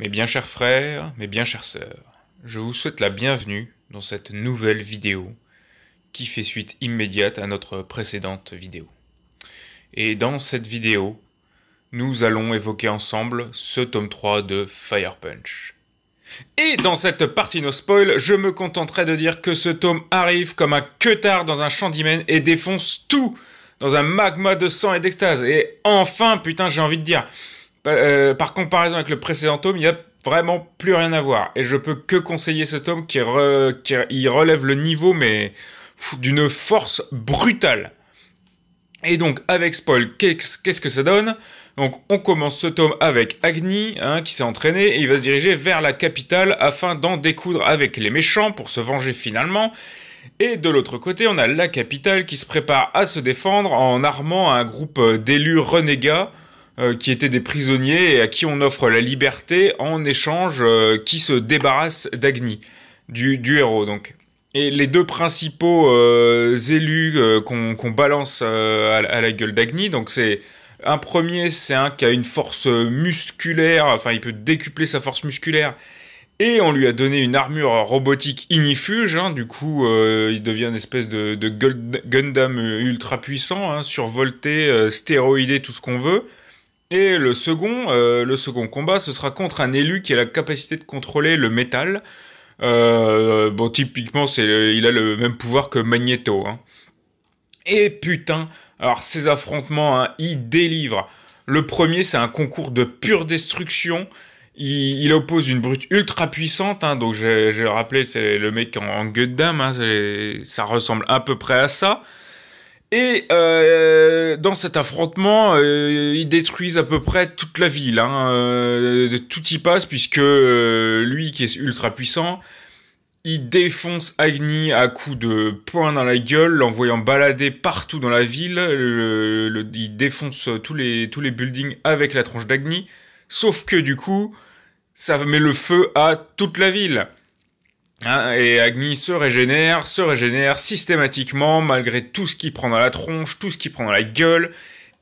Mes bien chers frères, mes bien chères sœurs, je vous souhaite la bienvenue dans cette nouvelle vidéo qui fait suite immédiate à notre précédente vidéo. Et dans cette vidéo, nous allons évoquer ensemble ce tome 3 de Fire Punch. Et dans cette partie no spoil, je me contenterai de dire que ce tome arrive comme un queutard dans un champ d'hymen et défonce tout dans un magma de sang et d'extase. Et enfin, putain, j'ai envie de dire, bah, euh, par comparaison avec le précédent tome, il n'y a vraiment plus rien à voir. Et je peux que conseiller ce tome qui, relève le niveau, mais d'une force brutale. Et donc, avec spoil, qu'est-ce que ça donne Donc, on commence ce tome avec Agni, hein, qui s'est entraîné, et il va se diriger vers la capitale afin d'en découdre avec les méchants pour se venger finalement. Et de l'autre côté, on a la capitale qui se prépare à se défendre en armant un groupe euh, d'élus renégats euh, qui étaient des prisonniers et à qui on offre la liberté en échange euh, qui se débarrasse d'Agni, du, héros donc. Et les deux principaux euh, élus qu'on balance à, la gueule d'Agni, donc c'est un premier, c'est un qui a une force musculaire, enfin il peut décupler sa force musculaire, et on lui a donné une armure robotique inifuge, hein, du coup il devient une espèce de, Gundam ultra puissant, hein, survolté, stéroïdé, tout ce qu'on veut. Et le second, euh, le second combat, ce sera contre un élu qui a la capacité de contrôler le métal. Euh, bon, typiquement, c'est, il a le même pouvoir que Magneto. Hein. Et putain, alors ces affrontements, hein, ils délivrent. Le premier, c'est un concours de pure destruction. Il, oppose une brute ultra puissante, hein, donc j'ai, rappelé, c'est le mec en, gueule hein, d'âme. ça ressemble à peu près à ça. Et euh, dans cet affrontement, euh, ils détruisent à peu près toute la ville. Hein, euh, tout y passe puisque lui, qui est ultra puissant, il défonce Agni à coups de poing dans la gueule, l'envoyant balader partout dans la ville. il défonce tous les, tous les buildings avec la tronche d'Agni. Sauf que du coup, ça met le feu à toute la ville. Hein, et Agni se régénère, se régénère systématiquement malgré tout ce qu'il prend dans la tronche, tout ce qu'il prend dans la gueule.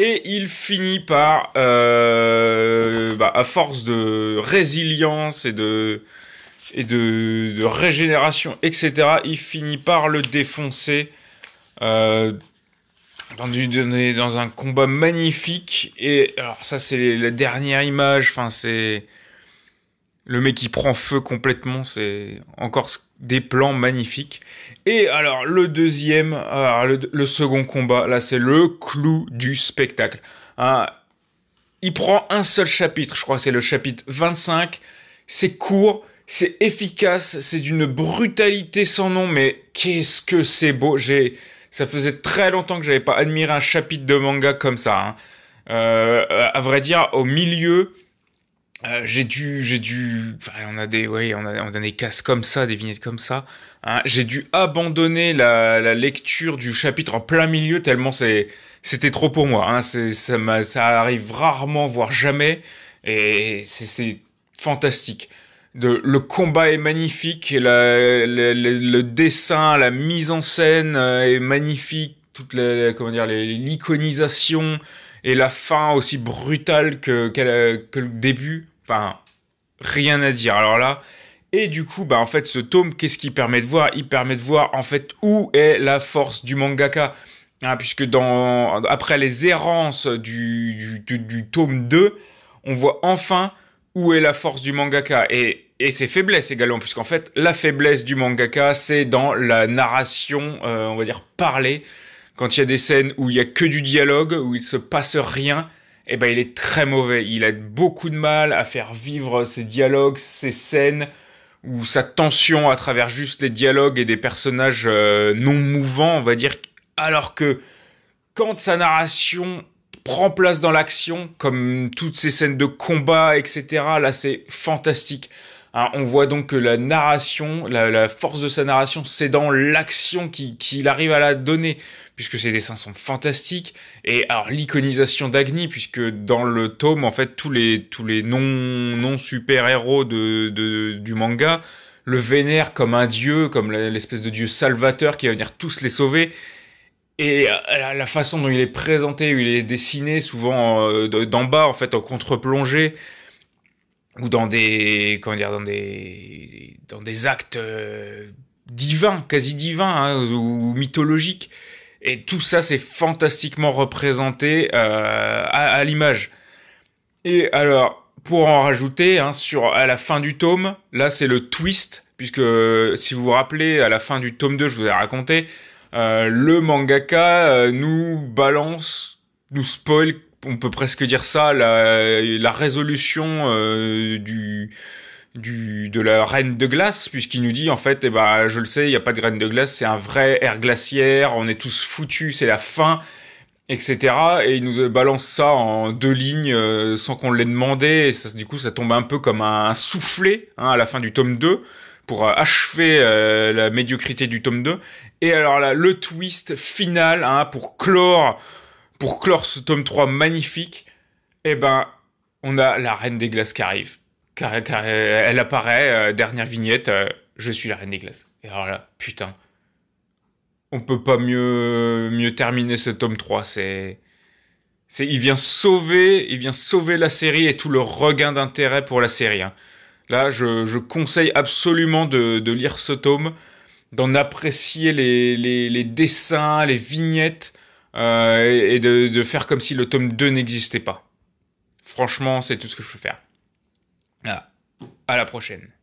Et il finit par, euh, bah, à force de résilience et de et de, régénération, etc. Il finit par le défoncer euh, dans, dans un combat magnifique. Et alors ça, c'est la dernière image. Enfin, c'est le mec qui prend feu complètement, c'est encore des plans magnifiques. Et alors le deuxième, le, second combat, là c'est le clou du spectacle. Hein, il prend un seul chapitre, je crois c'est le chapitre 25. C'est court, c'est efficace, c'est d'une brutalité sans nom, mais qu'est-ce que c'est beau. J'ai, ça faisait très longtemps que j'avais pas admiré un chapitre de manga comme ça. Hein. Euh, à vrai dire, au milieu, euh, j'ai dû, j'ai dû, enfin, on a des, ouais, on a, on a des cases comme ça, des vignettes comme ça. Hein. J'ai dû abandonner la, la, lecture du chapitre en plein milieu tellement c'est, c'était trop pour moi. Hein. C'est, ça, ça arrive rarement, voire jamais, et c'est fantastique. De, le combat est magnifique, la, le dessin, la mise en scène euh, est magnifique, toute la, comment dire, l'iconisation et la fin aussi brutale euh, que, le début, enfin, rien à dire. Alors là, et du coup, bah en fait, ce tome, qu'est-ce qu'il permet de voir Il permet de voir en fait où est la force du mangaka. Hein, puisque dans, après les errances du, tome 2, on voit enfin où est la force du mangaka. Et, ses faiblesses également, puisqu'en fait, la faiblesse du mangaka, c'est dans la narration, euh, on va dire, parlée quand il y a des scènes où il y a que du dialogue, où il se passe rien, eh ben il est très mauvais. Il a beaucoup de mal à faire vivre ses dialogues, ses scènes, ou sa tension à travers juste les dialogues et des personnages euh, non mouvants, on va dire. Alors que quand sa narration prend place dans l'action, comme toutes ces scènes de combat, etc., là c'est fantastique on voit donc que la narration, la, force de sa narration, c'est dans l'action qu'il arrive à la donner, puisque ses dessins sont fantastiques. Et alors l'iconisation d'Agni, puisque dans le tome, en fait, tous les, tous les non, super-héros du manga le vénère comme un dieu, comme l'espèce de dieu salvateur qui va venir tous les sauver. Et euh, la façon dont il est présenté, il est dessiné souvent euh, d'en bas, en fait, en contre-plongée, ou dans des comment dire dans des dans des actes euh, divins, quasi divins hein, ou, mythologiques. Et tout ça, c'est fantastiquement représenté euh, à, l'image. Et alors, pour en rajouter, hein, sur à la fin du tome, là, c'est le twist, puisque si vous vous rappelez, à la fin du tome 2, je vous ai raconté, euh, le mangaka euh, nous balance, nous spoil on peut presque dire ça, la, résolution euh, du, de la reine de glace, puisqu'il nous dit en fait, eh ben, je le sais, il n'y a pas de reine de glace, c'est un vrai air glaciaire, on est tous foutus, c'est la fin, etc. Et il nous euh, balance ça en deux lignes euh, sans qu'on l'ait demandé, et ça, du coup ça tombe un peu comme un, soufflet hein, à la fin du tome 2 pour achever la médiocrité du tome 2. Et alors là, le twist final hein, pour clore pour clore ce tome 3 magnifique, eh ben, on a la Reine des Glaces qui arrive. Car, euh, elle apparaît, euh, dernière vignette, euh, je suis la Reine des Glaces. Et alors là, putain, on peut pas mieux, terminer ce tome 3. C'est, c'est, il vient sauver, il vient sauver la série et tout le regain d'intérêt pour la série. Hein. Là, je, conseille absolument de, lire ce tome, d'en apprécier les, dessins, les vignettes. Euh, et de, faire comme si le tome 2 n'existait pas. Franchement, c'est tout ce que je peux faire. Ah, à la prochaine.